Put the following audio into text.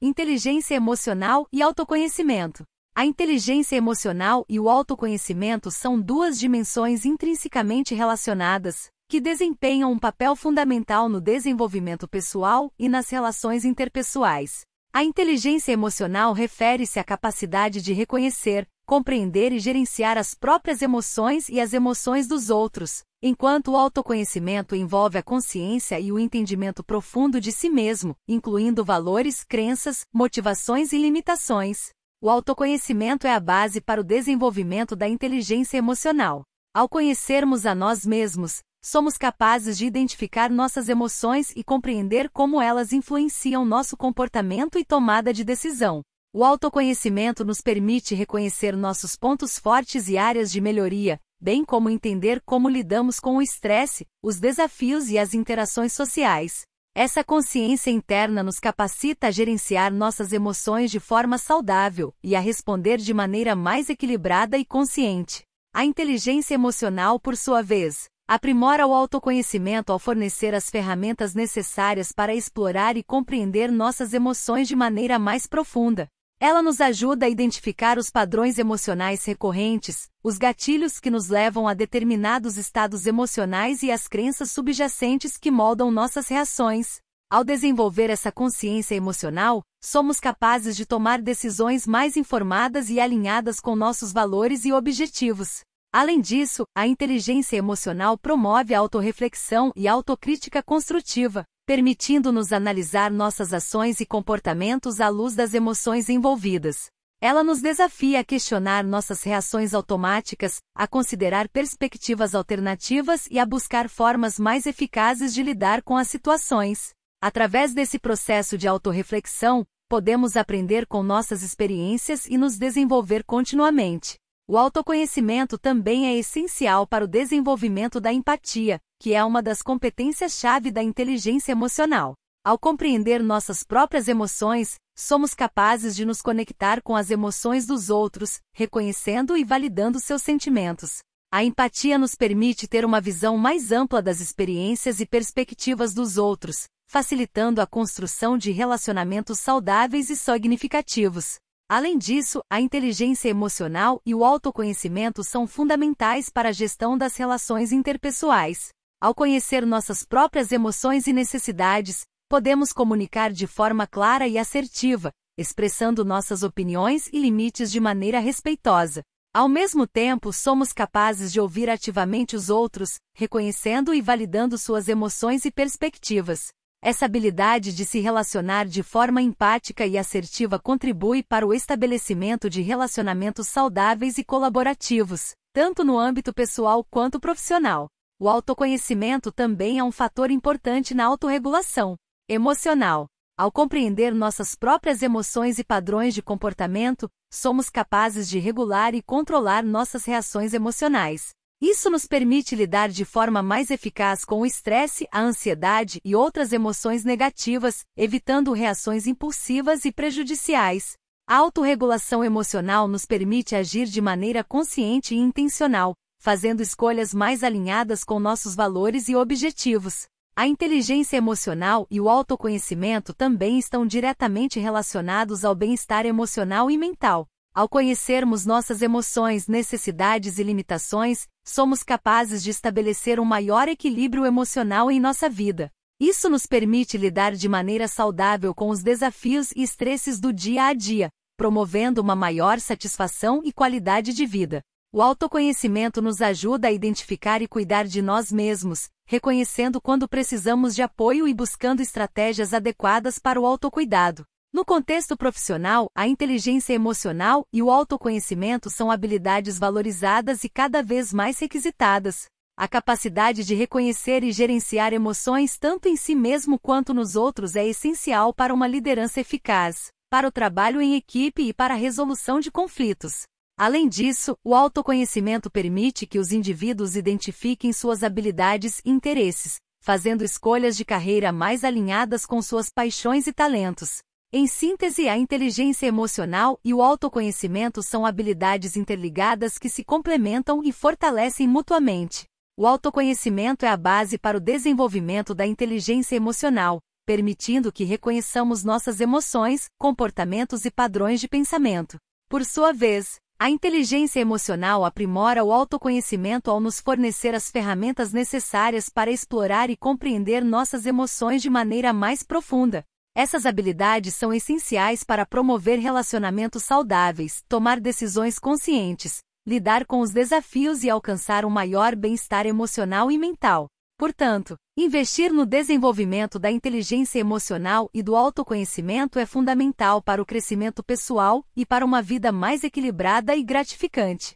inteligência emocional e autoconhecimento. A inteligência emocional e o autoconhecimento são duas dimensões intrinsecamente relacionadas, que desempenham um papel fundamental no desenvolvimento pessoal e nas relações interpessoais. A inteligência emocional refere-se à capacidade de reconhecer, compreender e gerenciar as próprias emoções e as emoções dos outros, Enquanto o autoconhecimento envolve a consciência e o entendimento profundo de si mesmo, incluindo valores, crenças, motivações e limitações, o autoconhecimento é a base para o desenvolvimento da inteligência emocional. Ao conhecermos a nós mesmos, somos capazes de identificar nossas emoções e compreender como elas influenciam nosso comportamento e tomada de decisão. O autoconhecimento nos permite reconhecer nossos pontos fortes e áreas de melhoria, bem como entender como lidamos com o estresse, os desafios e as interações sociais. Essa consciência interna nos capacita a gerenciar nossas emoções de forma saudável e a responder de maneira mais equilibrada e consciente. A inteligência emocional, por sua vez, aprimora o autoconhecimento ao fornecer as ferramentas necessárias para explorar e compreender nossas emoções de maneira mais profunda. Ela nos ajuda a identificar os padrões emocionais recorrentes, os gatilhos que nos levam a determinados estados emocionais e as crenças subjacentes que moldam nossas reações. Ao desenvolver essa consciência emocional, somos capazes de tomar decisões mais informadas e alinhadas com nossos valores e objetivos. Além disso, a inteligência emocional promove a autorreflexão e a autocrítica construtiva, permitindo-nos analisar nossas ações e comportamentos à luz das emoções envolvidas. Ela nos desafia a questionar nossas reações automáticas, a considerar perspectivas alternativas e a buscar formas mais eficazes de lidar com as situações. Através desse processo de autorreflexão, podemos aprender com nossas experiências e nos desenvolver continuamente. O autoconhecimento também é essencial para o desenvolvimento da empatia, que é uma das competências-chave da inteligência emocional. Ao compreender nossas próprias emoções, somos capazes de nos conectar com as emoções dos outros, reconhecendo e validando seus sentimentos. A empatia nos permite ter uma visão mais ampla das experiências e perspectivas dos outros, facilitando a construção de relacionamentos saudáveis e significativos. Além disso, a inteligência emocional e o autoconhecimento são fundamentais para a gestão das relações interpessoais. Ao conhecer nossas próprias emoções e necessidades, podemos comunicar de forma clara e assertiva, expressando nossas opiniões e limites de maneira respeitosa. Ao mesmo tempo, somos capazes de ouvir ativamente os outros, reconhecendo e validando suas emoções e perspectivas. Essa habilidade de se relacionar de forma empática e assertiva contribui para o estabelecimento de relacionamentos saudáveis e colaborativos, tanto no âmbito pessoal quanto profissional. O autoconhecimento também é um fator importante na autorregulação emocional. Ao compreender nossas próprias emoções e padrões de comportamento, somos capazes de regular e controlar nossas reações emocionais. Isso nos permite lidar de forma mais eficaz com o estresse, a ansiedade e outras emoções negativas, evitando reações impulsivas e prejudiciais. A autorregulação emocional nos permite agir de maneira consciente e intencional, fazendo escolhas mais alinhadas com nossos valores e objetivos. A inteligência emocional e o autoconhecimento também estão diretamente relacionados ao bem-estar emocional e mental. Ao conhecermos nossas emoções, necessidades e limitações, somos capazes de estabelecer um maior equilíbrio emocional em nossa vida. Isso nos permite lidar de maneira saudável com os desafios e estresses do dia a dia, promovendo uma maior satisfação e qualidade de vida. O autoconhecimento nos ajuda a identificar e cuidar de nós mesmos, reconhecendo quando precisamos de apoio e buscando estratégias adequadas para o autocuidado. No contexto profissional, a inteligência emocional e o autoconhecimento são habilidades valorizadas e cada vez mais requisitadas. A capacidade de reconhecer e gerenciar emoções tanto em si mesmo quanto nos outros é essencial para uma liderança eficaz, para o trabalho em equipe e para a resolução de conflitos. Além disso, o autoconhecimento permite que os indivíduos identifiquem suas habilidades e interesses, fazendo escolhas de carreira mais alinhadas com suas paixões e talentos. Em síntese, a inteligência emocional e o autoconhecimento são habilidades interligadas que se complementam e fortalecem mutuamente. O autoconhecimento é a base para o desenvolvimento da inteligência emocional, permitindo que reconheçamos nossas emoções, comportamentos e padrões de pensamento. Por sua vez, a inteligência emocional aprimora o autoconhecimento ao nos fornecer as ferramentas necessárias para explorar e compreender nossas emoções de maneira mais profunda, essas habilidades são essenciais para promover relacionamentos saudáveis, tomar decisões conscientes, lidar com os desafios e alcançar um maior bem-estar emocional e mental. Portanto, investir no desenvolvimento da inteligência emocional e do autoconhecimento é fundamental para o crescimento pessoal e para uma vida mais equilibrada e gratificante.